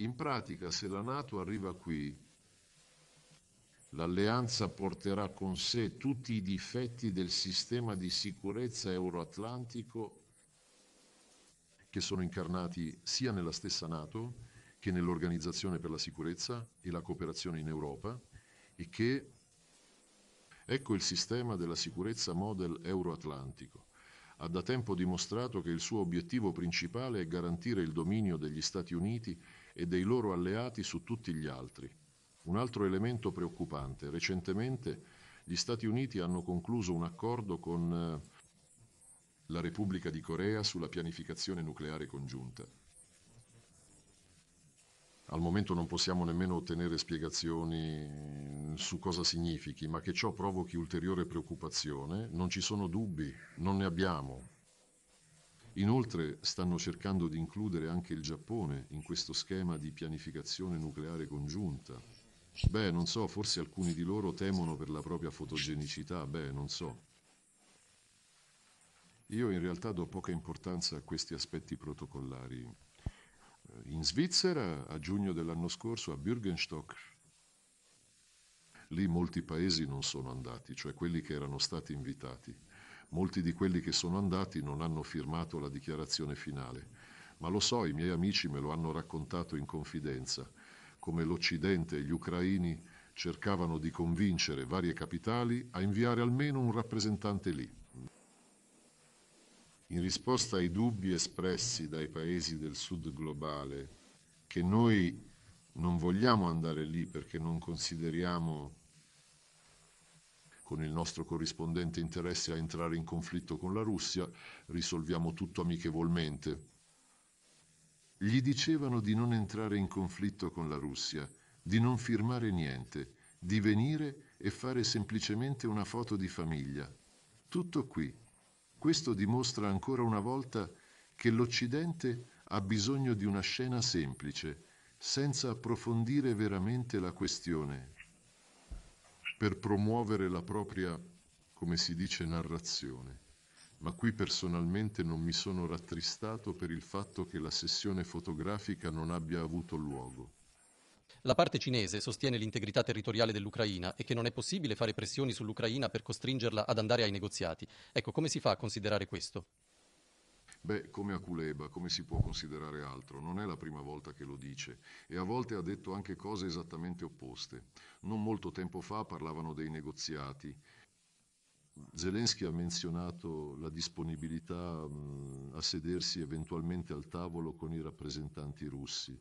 In pratica, se la Nato arriva qui, l'alleanza porterà con sé tutti i difetti del sistema di sicurezza euroatlantico che sono incarnati sia nella stessa Nato che nell'Organizzazione per la sicurezza e la cooperazione in Europa e che ecco il sistema della sicurezza model euroatlantico. Ha da tempo dimostrato che il suo obiettivo principale è garantire il dominio degli Stati Uniti e dei loro alleati su tutti gli altri. Un altro elemento preoccupante, recentemente gli Stati Uniti hanno concluso un accordo con eh, la Repubblica di Corea sulla pianificazione nucleare congiunta. Al momento non possiamo nemmeno ottenere spiegazioni su cosa significhi, ma che ciò provochi ulteriore preoccupazione, non ci sono dubbi, non ne abbiamo, Inoltre stanno cercando di includere anche il Giappone in questo schema di pianificazione nucleare congiunta. Beh, non so, forse alcuni di loro temono per la propria fotogenicità, beh, non so. Io in realtà do poca importanza a questi aspetti protocollari. Eh, in Svizzera, a giugno dell'anno scorso, a Bürgenstock, lì molti paesi non sono andati, cioè quelli che erano stati invitati. Molti di quelli che sono andati non hanno firmato la dichiarazione finale, ma lo so, i miei amici me lo hanno raccontato in confidenza, come l'Occidente e gli ucraini cercavano di convincere varie capitali a inviare almeno un rappresentante lì. In risposta ai dubbi espressi dai paesi del sud globale che noi non vogliamo andare lì perché non consideriamo con il nostro corrispondente interesse a entrare in conflitto con la Russia, risolviamo tutto amichevolmente. Gli dicevano di non entrare in conflitto con la Russia, di non firmare niente, di venire e fare semplicemente una foto di famiglia. Tutto qui. Questo dimostra ancora una volta che l'Occidente ha bisogno di una scena semplice, senza approfondire veramente la questione per promuovere la propria, come si dice, narrazione. Ma qui personalmente non mi sono rattristato per il fatto che la sessione fotografica non abbia avuto luogo. La parte cinese sostiene l'integrità territoriale dell'Ucraina e che non è possibile fare pressioni sull'Ucraina per costringerla ad andare ai negoziati. Ecco, come si fa a considerare questo? Beh, come a Culeba, come si può considerare altro? Non è la prima volta che lo dice e a volte ha detto anche cose esattamente opposte. Non molto tempo fa parlavano dei negoziati Zelensky ha menzionato la disponibilità mh, a sedersi eventualmente al tavolo con i rappresentanti russi.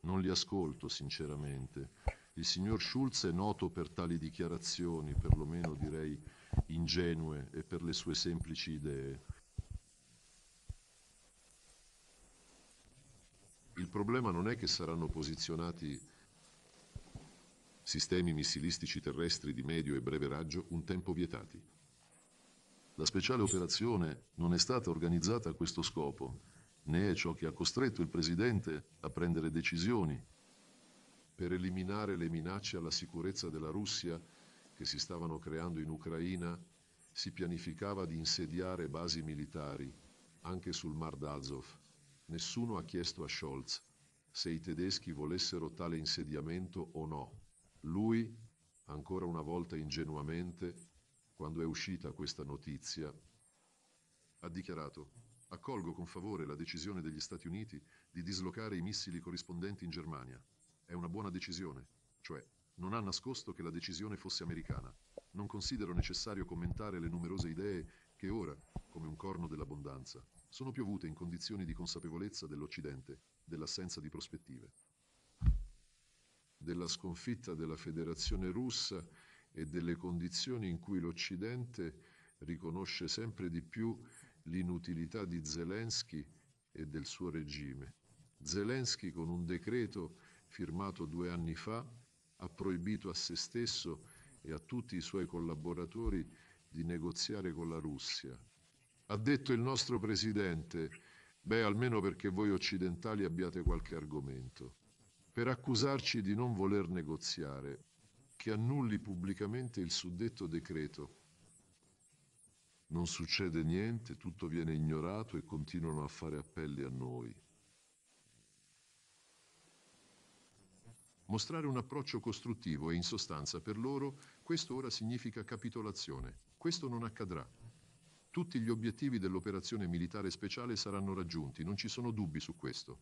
Non li ascolto sinceramente. Il signor Schulz è noto per tali dichiarazioni, perlomeno direi ingenue, e per le sue semplici idee. problema non è che saranno posizionati sistemi missilistici terrestri di medio e breve raggio un tempo vietati. La speciale operazione non è stata organizzata a questo scopo, né è ciò che ha costretto il Presidente a prendere decisioni per eliminare le minacce alla sicurezza della Russia che si stavano creando in Ucraina, si pianificava di insediare basi militari anche sul Mar d'Azov Nessuno ha chiesto a Scholz se i tedeschi volessero tale insediamento o no. Lui, ancora una volta ingenuamente, quando è uscita questa notizia, ha dichiarato Accolgo con favore la decisione degli Stati Uniti di dislocare i missili corrispondenti in Germania. È una buona decisione, cioè non ha nascosto che la decisione fosse americana. Non considero necessario commentare le numerose idee che ora, come un corno dell'abbondanza, sono piovute in condizioni di consapevolezza dell'Occidente, dell'assenza di prospettive, della sconfitta della Federazione russa e delle condizioni in cui l'Occidente riconosce sempre di più l'inutilità di Zelensky e del suo regime. Zelensky con un decreto firmato due anni fa ha proibito a se stesso e a tutti i suoi collaboratori di negoziare con la Russia, ha detto il nostro presidente, beh almeno perché voi occidentali abbiate qualche argomento, per accusarci di non voler negoziare, che annulli pubblicamente il suddetto decreto. Non succede niente, tutto viene ignorato e continuano a fare appelli a noi. Mostrare un approccio costruttivo e in sostanza per loro questo ora significa capitolazione. Questo non accadrà. Tutti gli obiettivi dell'operazione militare speciale saranno raggiunti, non ci sono dubbi su questo.